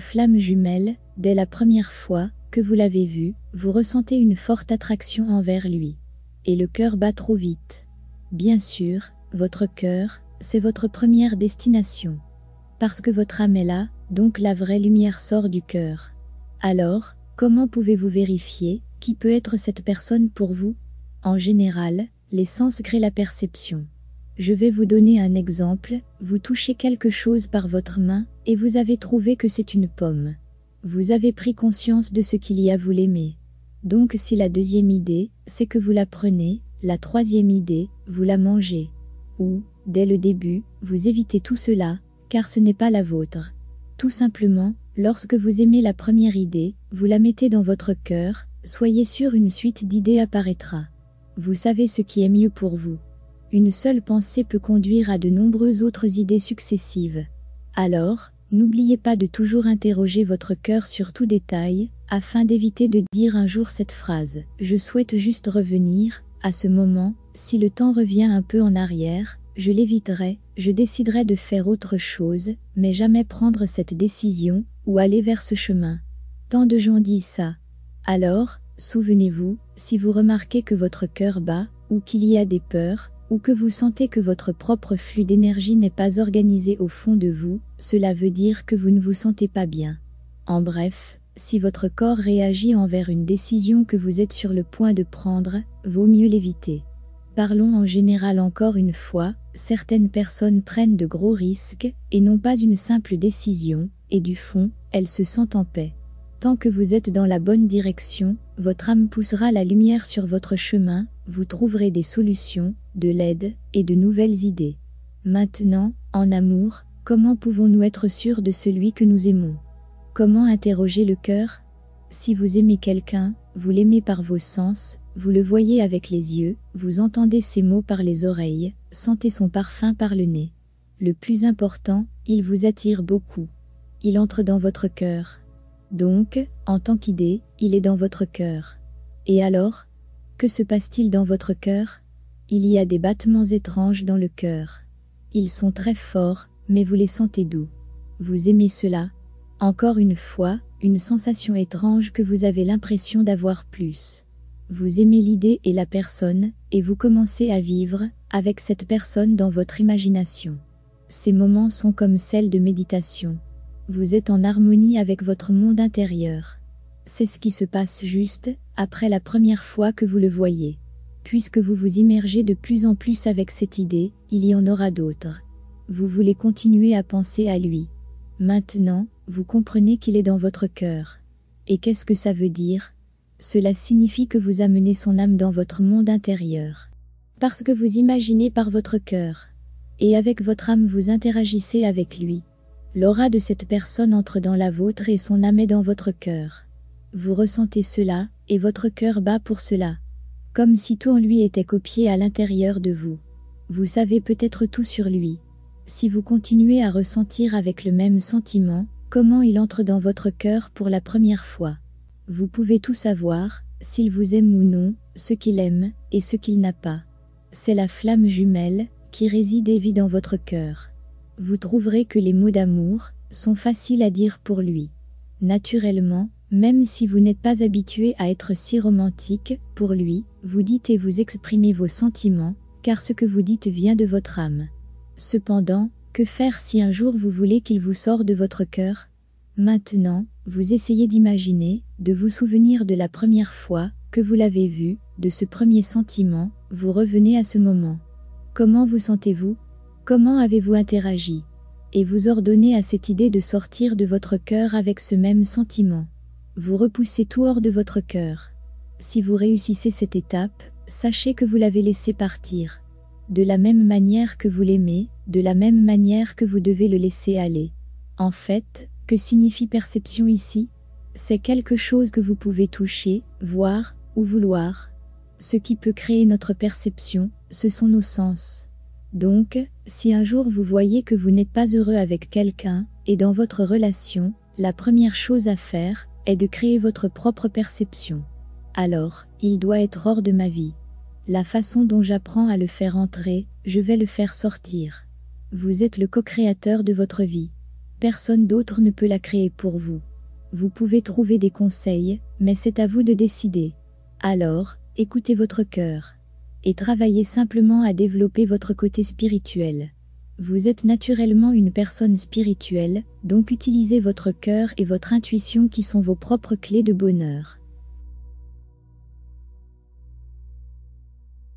Flamme jumelle, dès la première fois que vous l'avez vu, vous ressentez une forte attraction envers lui. Et le cœur bat trop vite. Bien sûr, votre cœur, c'est votre première destination. Parce que votre âme est là, donc la vraie lumière sort du cœur. Alors, comment pouvez-vous vérifier qui peut être cette personne pour vous En général, les sens créent la perception. Je vais vous donner un exemple, vous touchez quelque chose par votre main, et vous avez trouvé que c'est une pomme. Vous avez pris conscience de ce qu'il y a, vous l'aimez. Donc si la deuxième idée, c'est que vous la prenez, la troisième idée, vous la mangez. Ou, dès le début, vous évitez tout cela, car ce n'est pas la vôtre. Tout simplement, lorsque vous aimez la première idée, vous la mettez dans votre cœur, soyez sûr une suite d'idées apparaîtra. Vous savez ce qui est mieux pour vous. Une seule pensée peut conduire à de nombreuses autres idées successives. Alors, N'oubliez pas de toujours interroger votre cœur sur tout détail, afin d'éviter de dire un jour cette phrase. Je souhaite juste revenir, à ce moment, si le temps revient un peu en arrière, je l'éviterai, je déciderai de faire autre chose, mais jamais prendre cette décision, ou aller vers ce chemin. Tant de gens disent ça. Alors, souvenez-vous, si vous remarquez que votre cœur bat, ou qu'il y a des peurs, ou que vous sentez que votre propre flux d'énergie n'est pas organisé au fond de vous, cela veut dire que vous ne vous sentez pas bien. En bref, si votre corps réagit envers une décision que vous êtes sur le point de prendre, vaut mieux l'éviter. Parlons en général encore une fois, certaines personnes prennent de gros risques, et non pas une simple décision, et du fond, elles se sentent en paix. Tant que vous êtes dans la bonne direction, votre âme poussera la lumière sur votre chemin, vous trouverez des solutions, de l'aide et de nouvelles idées. Maintenant, en amour, comment pouvons-nous être sûrs de celui que nous aimons Comment interroger le cœur Si vous aimez quelqu'un, vous l'aimez par vos sens, vous le voyez avec les yeux, vous entendez ses mots par les oreilles, sentez son parfum par le nez. Le plus important, il vous attire beaucoup. Il entre dans votre cœur. Donc, en tant qu'idée, il est dans votre cœur. Et alors, que se passe-t-il dans votre cœur Il y a des battements étranges dans le cœur. Ils sont très forts, mais vous les sentez doux. Vous aimez cela. Encore une fois, une sensation étrange que vous avez l'impression d'avoir plus. Vous aimez l'idée et la personne, et vous commencez à vivre avec cette personne dans votre imagination. Ces moments sont comme celles de méditation. Vous êtes en harmonie avec votre monde intérieur. C'est ce qui se passe juste après la première fois que vous le voyez. Puisque vous vous immergez de plus en plus avec cette idée, il y en aura d'autres. Vous voulez continuer à penser à lui. Maintenant, vous comprenez qu'il est dans votre cœur. Et qu'est-ce que ça veut dire Cela signifie que vous amenez son âme dans votre monde intérieur. Parce que vous imaginez par votre cœur. Et avec votre âme vous interagissez avec lui. L'aura de cette personne entre dans la vôtre et son âme est dans votre cœur. Vous ressentez cela, et votre cœur bat pour cela. Comme si tout en lui était copié à l'intérieur de vous. Vous savez peut-être tout sur lui. Si vous continuez à ressentir avec le même sentiment, comment il entre dans votre cœur pour la première fois. Vous pouvez tout savoir, s'il vous aime ou non, ce qu'il aime, et ce qu'il n'a pas. C'est la flamme jumelle, qui réside et vit dans votre cœur vous trouverez que les mots d'amour sont faciles à dire pour lui. Naturellement, même si vous n'êtes pas habitué à être si romantique, pour lui, vous dites et vous exprimez vos sentiments, car ce que vous dites vient de votre âme. Cependant, que faire si un jour vous voulez qu'il vous sort de votre cœur Maintenant, vous essayez d'imaginer, de vous souvenir de la première fois que vous l'avez vu, de ce premier sentiment, vous revenez à ce moment. Comment vous sentez-vous Comment avez-vous interagi Et vous ordonnez à cette idée de sortir de votre cœur avec ce même sentiment. Vous repoussez tout hors de votre cœur. Si vous réussissez cette étape, sachez que vous l'avez laissé partir. De la même manière que vous l'aimez, de la même manière que vous devez le laisser aller. En fait, que signifie perception ici C'est quelque chose que vous pouvez toucher, voir ou vouloir. Ce qui peut créer notre perception, ce sont nos sens. Donc, si un jour vous voyez que vous n'êtes pas heureux avec quelqu'un, et dans votre relation, la première chose à faire est de créer votre propre perception. Alors, il doit être hors de ma vie. La façon dont j'apprends à le faire entrer, je vais le faire sortir. Vous êtes le co-créateur de votre vie. Personne d'autre ne peut la créer pour vous. Vous pouvez trouver des conseils, mais c'est à vous de décider. Alors, écoutez votre cœur et travaillez simplement à développer votre côté spirituel. Vous êtes naturellement une personne spirituelle, donc utilisez votre cœur et votre intuition qui sont vos propres clés de bonheur.